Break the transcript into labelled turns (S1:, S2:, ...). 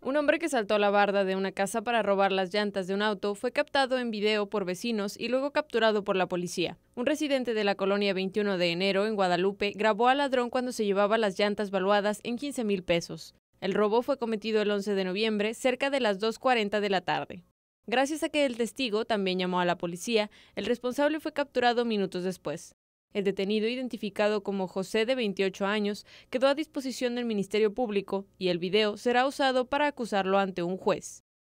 S1: Un hombre que saltó la barda de una casa para robar las llantas de un auto fue captado en video por vecinos y luego capturado por la policía. Un residente de la colonia 21 de enero en Guadalupe grabó al ladrón cuando se llevaba las llantas valuadas en 15 mil pesos. El robo fue cometido el 11 de noviembre cerca de las 2.40 de la tarde. Gracias a que el testigo también llamó a la policía, el responsable fue capturado minutos después. El detenido, identificado como José de 28 años, quedó a disposición del Ministerio Público y el video será usado para acusarlo ante un juez.